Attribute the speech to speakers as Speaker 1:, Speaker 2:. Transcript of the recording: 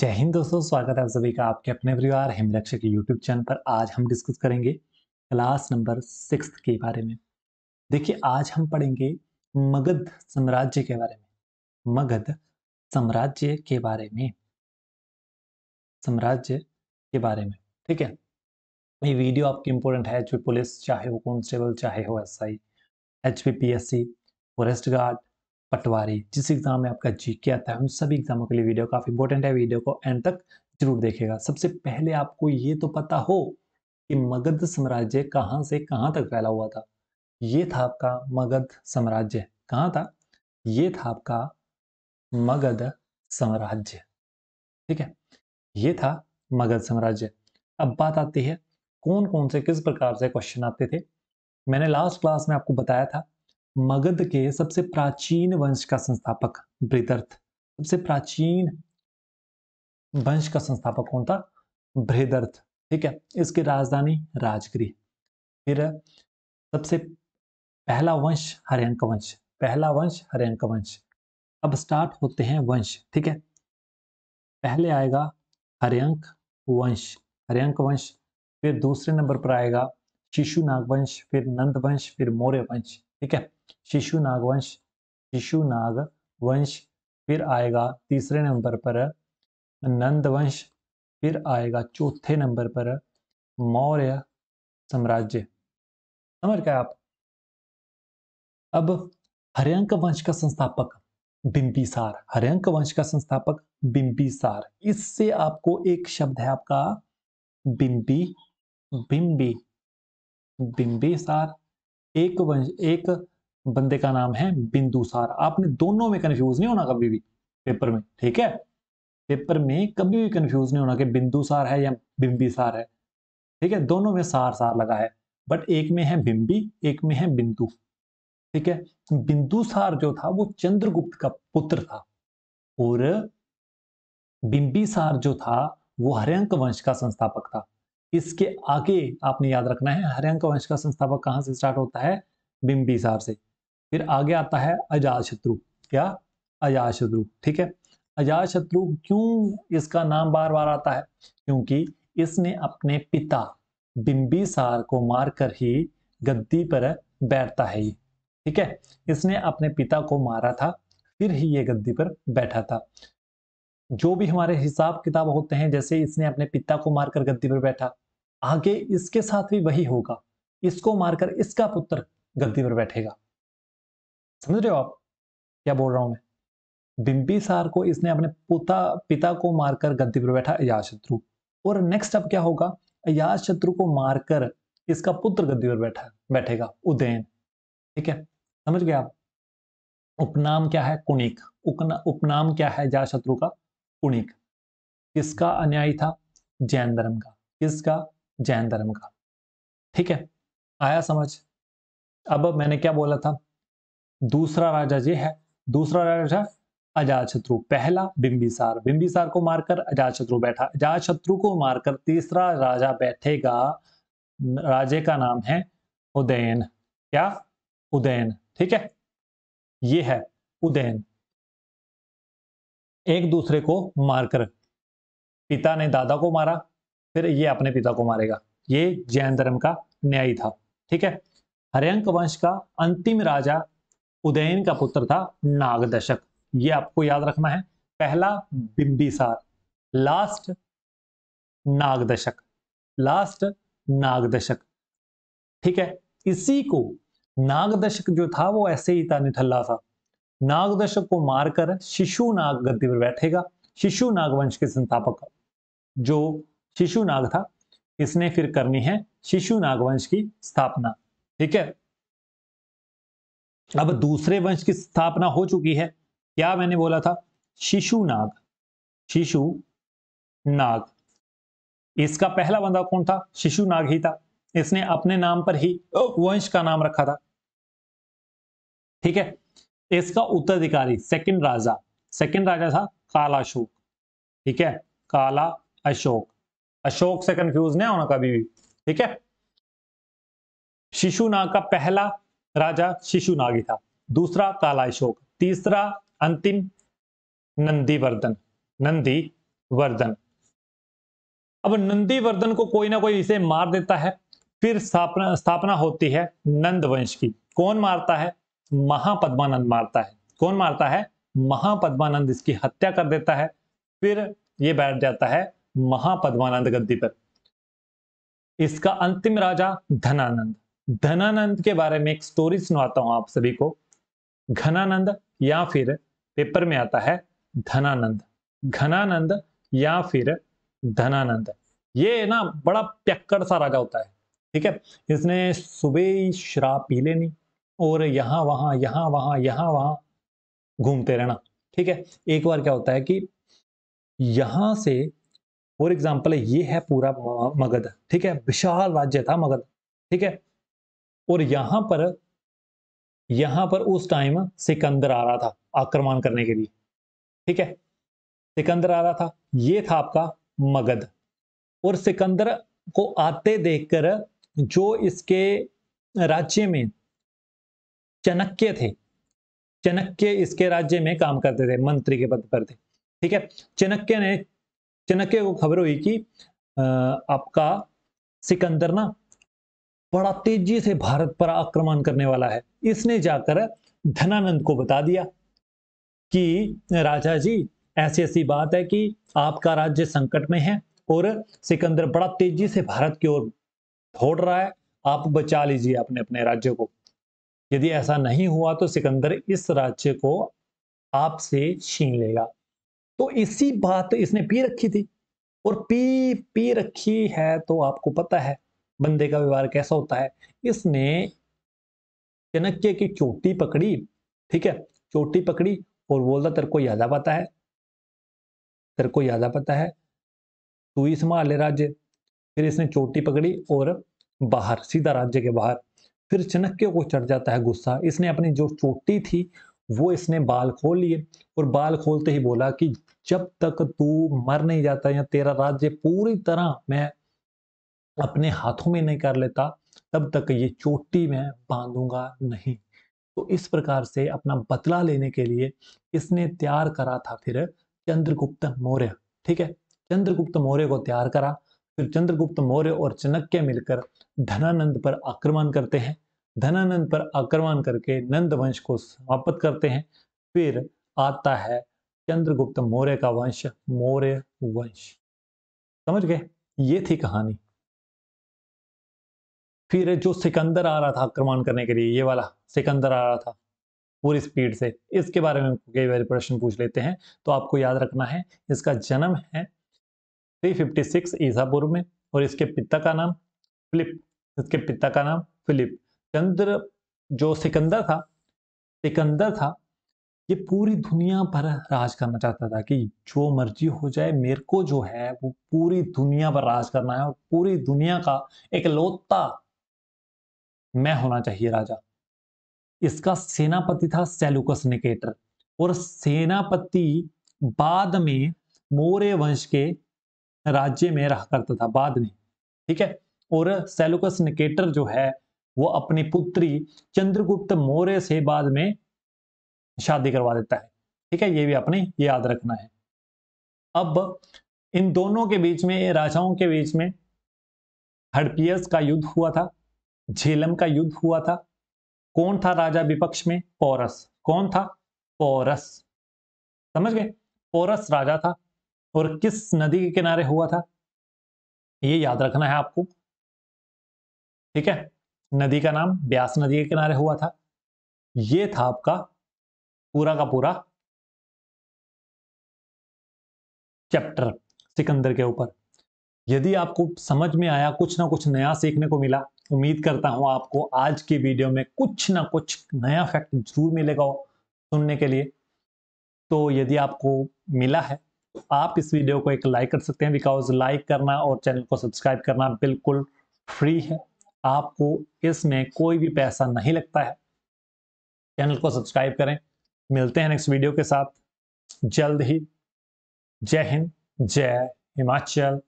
Speaker 1: जय हिंद दोस्तों स्वागत है आप सभी का आपके अपने परिवार हिमरक्षा के यूट्यूब चैनल पर आज हम डिस्कस करेंगे क्लास नंबर सिक्स के बारे में देखिए आज हम पढ़ेंगे मगध साम्राज्य के बारे में मगध साम्राज्य के बारे में साम्राज्य के बारे में ठीक है ये वीडियो आपकी इंपॉर्टेंट है जो पुलिस चाहे वो कॉन्स्टेबल चाहे वो S I H P P S C forest guard patwari जिस एग्ज़ाम में आपका जी के आता है उन सभी एग्ज़ामों के लिए वीडियो काफ़ी इंपॉर्टेंट है वीडियो को एंड तक जरूर देखेगा सबसे पहले आपको ये तो पता हो कि मगध साम्राज्य कहाँ से कहाँ तक फैला हुआ था ये था आपका मगध साम्राज्य कहाँ था ये था आपका मगध साम्राज्य ठीक है ये था मगध साम्राज्य अब बात आती है कौन कौन से किस प्रकार से क्वेश्चन आते थे मैंने लास्ट क्लास में आपको बताया था मगध के सबसे प्राचीन वंश का संस्थापक बृदर्थ सबसे प्राचीन वंश का संस्थापक कौन था बृहदर्थ ठीक है इसकी राजधानी राजगिरी फिर सबसे पहला वंश हरियंक वंश पहला वंश हरियंक वंश अब स्टार्ट होते हैं वंश ठीक है पहले आएगा हरियंक वंश हरियंक वंश फिर दूसरे नंबर पर आएगा शिशु वंश फिर नंद वंश फिर मौर्य वंश ठीक है शिशु नाग वंश शिशु नाग वंश फिर आएगा तीसरे नंबर पर नंद वंश फिर आएगा चौथे नंबर पर मौर्य साम्राज्य समझ गए आप अब हरियंक वंश का संस्थापक बिंबिसार हरियंक वंश का संस्थापक बिंबिसार इससे आपको एक शब्द है आपका बिंबी बिंबी बिंबिसार एक वंश एक बंदे का नाम है बिंदुसार आपने दोनों में कंफ्यूज नहीं होना कभी भी पेपर में ठीक है पेपर में कभी भी कंफ्यूज नहीं होना कि बिंदुसार है या बिंबिसार है ठीक है दोनों में सार सार लगा है बट एक में है बिंबी एक में है बिंदु ठीक है बिंदुसार जो था वो चंद्रगुप्त का पुत्र था और बिंबिसार जो था वो हरियंक वंश का संस्थापक था इसके आगे आपने याद रखना है हरियंक वंश का संस्थापक कहां से स्टार्ट होता है बिंबिसार से फिर आगे आता है शत्रु क्या शत्रु ठीक है शत्रु क्यों इसका नाम बार बार आता है क्योंकि इसने अपने पिता बिंबिसार को मारकर ही गद्दी पर बैठता है ये ठीक है इसने अपने पिता को मारा था फिर ही ये गद्दी पर बैठा था जो भी हमारे हिसाब किताब होते हैं जैसे इसने अपने पिता को मारकर गद्दी पर बैठा आगे इसके साथ भी वही होगा इसको मारकर इसका पुत्र गद्दी पर बैठेगा समझ रहे हो आप क्या बोल रहा हूं मैं बिम्बिसार को इसने अपने पुता पिता को मारकर गद्दी पर बैठा अयाज शत्रु और नेक्स्ट अब क्या होगा अयाज शत्रु को मारकर इसका पुत्र गद्दी पर बैठा बैठेगा उदयन ठीक है समझ गए आप उपनाम क्या है कुणिक उपना, उपनाम क्या है अयाज शत्रु का कुणिक किसका अन्यायी था जैन धर्म का किसका जैन धर्म का ठीक है आया समझ अब मैंने क्या बोला था दूसरा राजा ये है दूसरा राजा अजाशत्रु शत्रु पहला बिंबिसार बिंबिसार को मारकर अजाशत्रु शत्रु बैठा अजाशत्रु को मारकर तीसरा राजा बैठेगा राजे का नाम है उदयन क्या उदयन ठीक है ये है उदयन एक दूसरे को मारकर पिता ने दादा को मारा फिर ये अपने पिता को मारेगा ये जैन धर्म का न्याय था ठीक है हरियंक वंश का अंतिम राजा उदयन का पुत्र था नागदशक ये आपको याद रखना है पहला बिंबिसार लास्ट नागदशक लास्ट नागदशक ठीक है इसी को नागदशक जो था वो ऐसे ही था निठल्ला था नागदशक को मारकर शिशु नाग गद्दी पर बैठेगा शिशु नाग वंश के संस्थापक जो शिशु नाग था इसने फिर करनी है शिशु नाग वंश की स्थापना ठीक है अब दूसरे वंश की स्थापना हो चुकी है क्या मैंने बोला था शिशु नाग शिशु नाग इसका पहला बंदा कौन था शिशु नाग ही था इसने अपने नाम पर ही वंश का नाम रखा था ठीक है इसका उत्तराधिकारी सेकंड राजा सेकंड राजा था काला अशोक ठीक है काला अशोक अशोक से कंफ्यूज नहीं होना कभी भी ठीक है शिशु नाग का पहला राजा शिशुनागी था दूसरा कालाशोक तीसरा अंतिम नंदीवर्धन नंदीवर्धन अब नंदीवर्धन को कोई ना कोई इसे मार देता है फिर स्थापना स्थापना होती है नंद वंश की कौन मारता है महापद्मानंद मारता है कौन मारता है महापद्मानंद इसकी हत्या कर देता है फिर ये बैठ जाता है महापद्मानंद गद्दी पर इसका अंतिम राजा धनानंद धनानंद के बारे में एक स्टोरी सुनाता हूं आप सभी को घनानंद या फिर पेपर में आता है धनानंद घनानंद या फिर धनानंद ये ना बड़ा प्यक्कड़ सा राजा होता है ठीक है इसने सुबह शराब पी लेनी और यहां वहां यहां वहां यहां वहां घूमते रहना ठीक है एक बार क्या होता है कि यहां से फॉर एग्जाम्पल ये है पूरा मगध ठीक है विशाल राज्य था मगध ठीक है और यहां पर यहां पर उस टाइम सिकंदर आ रहा था आक्रमण करने के लिए ठीक है सिकंदर आ रहा था ये था आपका मगध और सिकंदर को आते देखकर जो इसके राज्य में चनक्य थे चनक्य इसके राज्य में काम करते थे मंत्री के पद पर थे ठीक है चनक्य ने चनक्य को खबर हुई कि आपका सिकंदर ना बड़ा तेजी से भारत पर आक्रमण करने वाला है इसने जाकर धनानंद को बता दिया कि राजा जी ऐसी ऐसी बात है कि आपका राज्य संकट में है और सिकंदर बड़ा तेजी से भारत की ओर दौड़ रहा है आप बचा लीजिए अपने अपने राज्य को यदि ऐसा नहीं हुआ तो सिकंदर इस राज्य को आपसे छीन लेगा तो इसी बात इसने पी रखी थी और पी पी रखी है तो आपको पता है बंदे का व्यवहार कैसा होता है इसने चनक्य की चोटी पकड़ी ठीक है चोटी पकड़ी और बोलता तेरे को यादा पता है तेरे को यादा पता है तू ही संभाल ले राज्य फिर इसने चोटी पकड़ी और बाहर सीधा राज्य के बाहर फिर चनक्य को चढ़ जाता है गुस्सा इसने अपनी जो चोटी थी वो इसने बाल खोल लिए और बाल खोलते ही बोला कि जब तक तू मर नहीं जाता या तेरा राज्य पूरी तरह मैं अपने हाथों में नहीं कर लेता तब तक ये चोटी में बांधूंगा नहीं तो इस प्रकार से अपना बदला लेने के लिए इसने तैयार करा था फिर चंद्रगुप्त मौर्य ठीक है चंद्रगुप्त मौर्य को तैयार करा फिर चंद्रगुप्त मौर्य और चनक्य मिलकर धनानंद पर आक्रमण करते हैं धनानंद पर आक्रमण करके नंद वंश को समाप्त करते हैं फिर आता है चंद्रगुप्त मौर्य का वंश मौर्य वंश समझ गए ये थी कहानी फिर जो सिकंदर आ रहा था आक्रमण करने के लिए ये वाला सिकंदर आ रहा था पूरी स्पीड से इसके बारे में कई बार प्रश्न पूछ लेते हैं तो आपको याद रखना है इसका जन्म है 356 ईसा पूर्व में और इसके पिता का नाम फिलिप इसके पिता का नाम फिलिप चंद्र जो सिकंदर था सिकंदर था ये पूरी दुनिया पर राज करना चाहता था कि जो मर्जी हो जाए मेरे को जो है वो पूरी दुनिया पर राज करना है और पूरी दुनिया का एक लौता मैं होना चाहिए राजा इसका सेनापति था सेलुकस निकेटर और सेनापति बाद में मोरे वंश के राज्य में रहा करता था बाद में ठीक है और सेलुकस निकेटर जो है वो अपनी पुत्री चंद्रगुप्त मौर्य से बाद में शादी करवा देता है ठीक है ये भी आपने याद रखना है अब इन दोनों के बीच में राजाओं के बीच में हड़पियस का युद्ध हुआ था झेलम का युद्ध हुआ था कौन था राजा विपक्ष में पौरस कौन था पौरस समझ गए पौरस राजा था और किस नदी के किनारे हुआ था ये याद रखना है आपको ठीक है नदी का नाम ब्यास नदी के किनारे हुआ था ये था आपका पूरा का पूरा चैप्टर सिकंदर के ऊपर यदि आपको समझ में आया कुछ ना कुछ नया सीखने को मिला उम्मीद करता हूं आपको आज की वीडियो में कुछ ना कुछ नया फैक्ट जरूर मिलेगा सुनने के लिए तो यदि आपको मिला है तो आप इस वीडियो को एक लाइक कर सकते हैं बिकॉज लाइक करना और चैनल को सब्सक्राइब करना बिल्कुल फ्री है आपको इसमें कोई भी पैसा नहीं लगता है चैनल को सब्सक्राइब करें मिलते हैं नेक्स्ट वीडियो के साथ जल्द ही जय हिंद जय हिमाचल